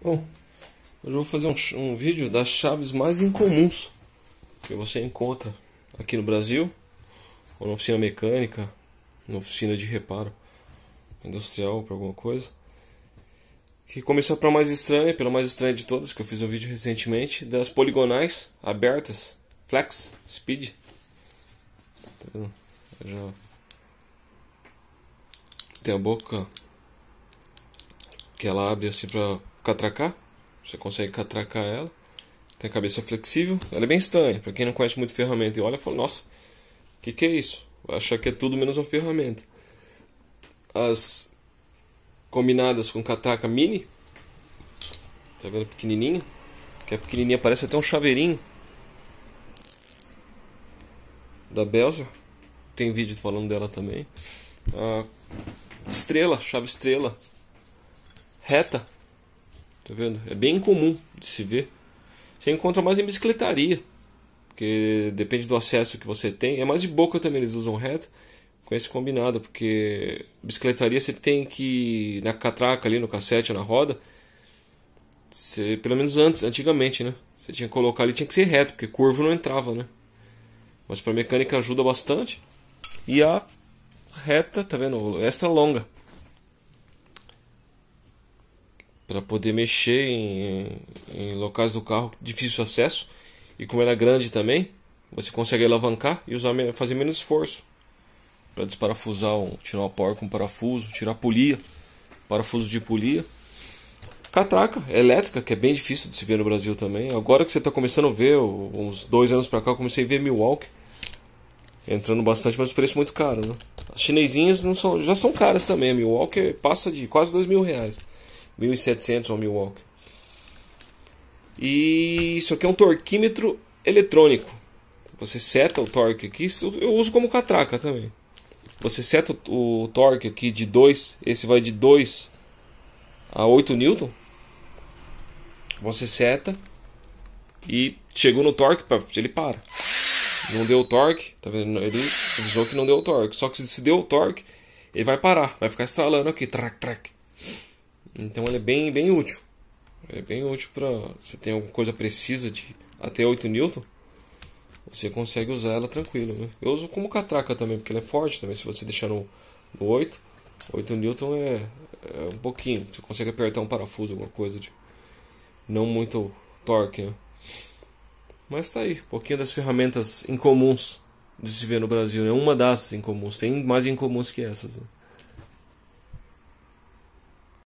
Bom, hoje eu vou fazer um, um, vídeo das chaves mais incomuns que você encontra aqui no Brasil, ou na oficina mecânica, na oficina de reparo industrial para alguma coisa. Que começou pela mais estranha, pela mais estranha de todas, que eu fiz um vídeo recentemente, das poligonais abertas, flex, speed. Tá vendo? já tem a boca que ela abre assim para catracar. Você consegue catracar ela. Tem a cabeça flexível. Ela é bem estranha. Para quem não conhece muito ferramenta e olha, fala: Nossa, o que, que é isso? Vai achar que é tudo menos uma ferramenta. As combinadas com catraca mini. Tá vendo? Pequenininha. Que é pequenininha parece até um chaveirinho. Da Belza. Tem vídeo falando dela também. A estrela, chave estrela. Reta. Tá vendo? É bem comum de se ver. Você encontra mais em bicicletaria, porque depende do acesso que você tem. É mais de boca também, eles usam reta com esse combinado, porque bicicletaria você tem que na catraca ali, no cassete ou na roda, você, pelo menos antes, antigamente, né? Você tinha que colocar ali, tinha que ser reto, porque curvo não entrava, né? Mas para mecânica ajuda bastante. E a reta, tá vendo? Extra longa. para poder mexer em, em, locais do carro difícil acesso e como ela é grande também você consegue alavancar e usar fazer menos esforço para desparafusar um, tirar uma porca um parafuso tirar polia parafuso de polia catraca é elétrica que é bem difícil de se ver no Brasil também agora que você está começando a ver uns dois anos para cá eu comecei a ver Milwaukee entrando bastante mas o preço muito caro né? as chinesinhas não são já são caras também a Milwaukee passa de quase dois mil reais 1700 ou 1.000 Milwaukee. E isso aqui é um torquímetro eletrônico. Você seta o torque aqui, eu uso como catraca também. Você seta o, torque aqui de 2, esse vai de 2 a 8 Newton. Você seta e chegou no torque, ele para. Não deu o torque, tá vendo? Ele avisou que não deu o torque. Só que se deu o torque, ele vai parar, vai ficar estralando aqui, trac, trac. Então ele é bem, bem útil. Ele é bem útil para se tem alguma coisa precisa de até 8 N, você consegue usar ela tranquilo. Né? Eu uso como catraca também, porque ela é forte também. Se você deixar no, no 8, 8 N é, é um pouquinho. Você consegue apertar um parafuso, alguma coisa de não muito torque. Né? Mas tá aí, um pouquinho das ferramentas incomuns de se ver no Brasil. É né? uma das incomuns, tem mais incomuns que essas. Né?